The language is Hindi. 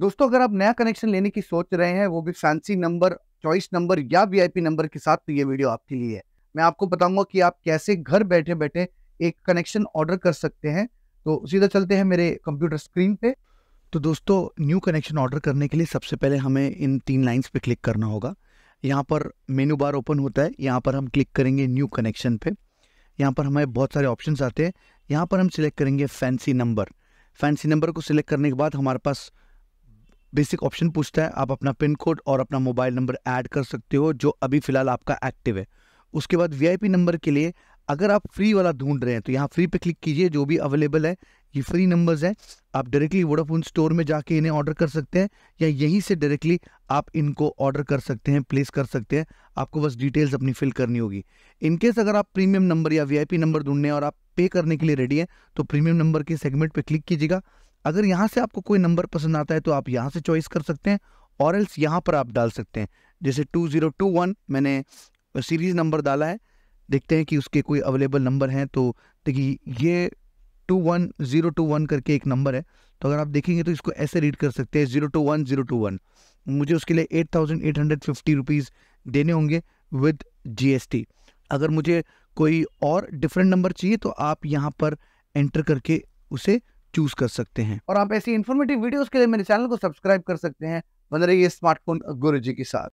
दोस्तों अगर आप नया कनेक्शन लेने की सोच रहे हैं वो भी फैंसी नंबर चॉइस नंबर या वीआईपी नंबर के साथ तो ये वीडियो आपके लिए है मैं आपको बताऊंगा कि आप कैसे घर बैठे बैठे एक कनेक्शन ऑर्डर कर सकते हैं तो सीधा चलते हैं मेरे कंप्यूटर स्क्रीन पे तो दोस्तों न्यू कनेक्शन ऑर्डर करने के लिए सबसे पहले हमें इन तीन लाइन्स पे क्लिक करना होगा यहाँ पर मेनू बार ओपन होता है यहाँ पर हम क्लिक करेंगे न्यू कनेक्शन पे यहाँ पर हमें बहुत सारे ऑप्शंस आते हैं यहाँ पर हम सिलेक्ट करेंगे फैंसी नंबर फैंसी नंबर को सिलेक्ट करने के बाद हमारे पास बेसिक ऑप्शन पूछता है आप अपना पिन कोड और अपना मोबाइल नंबर ऐड कर सकते हो जो अभी फ़िलहाल आपका एक्टिव है उसके बाद वीआईपी नंबर के लिए अगर आप फ्री वाला ढूंढ रहे हैं तो यहाँ फ्री पे क्लिक कीजिए जो भी अवेलेबल है ये फ्री नंबर्स हैं आप डायरेक्टली वोडाफोन स्टोर में जाके इन्हें ऑर्डर कर सकते हैं या यहीं से डायरेक्टली आप इनको ऑर्डर कर सकते हैं प्लेस कर सकते हैं आपको बस डिटेल्स अपनी फिल करनी होगी इनकेस अगर आप प्रीमियम नंबर या वीआईपी नंबर ढूंढने और आप पे करने के लिए रेडी हैं तो प्रीमियम नंबर के सेगमेंट पर क्लिक कीजिएगा अगर यहाँ से आपको कोई नंबर पसंद आता है तो आप यहाँ से चॉइस कर सकते हैं और एल्स यहाँ पर आप डाल सकते हैं जैसे टू ज़ीरो टू वन मैंने सीरीज़ नंबर डाला है देखते हैं कि उसके कोई अवेलेबल नंबर हैं तो देखिए ये two one zero two one करके एक नंबर है तो अगर आप देखेंगे तो इसको ऐसे रीड कर सकते हैं zero two one zero two one मुझे उसके लिए eight thousand eight hundred fifty rupees देने होंगे विद जीएसटी अगर मुझे कोई और डिफरेंट नंबर चाहिए तो आप यहाँ पर एंटर करके उसे चूज कर सकते हैं और आप ऐसी इन्फॉर्मेटिव वीडियोस के लिए मेरे चैनल को सब्सक्राइब कर सकते हैं बन रही है स्मार्टफोन गुरु जी के साथ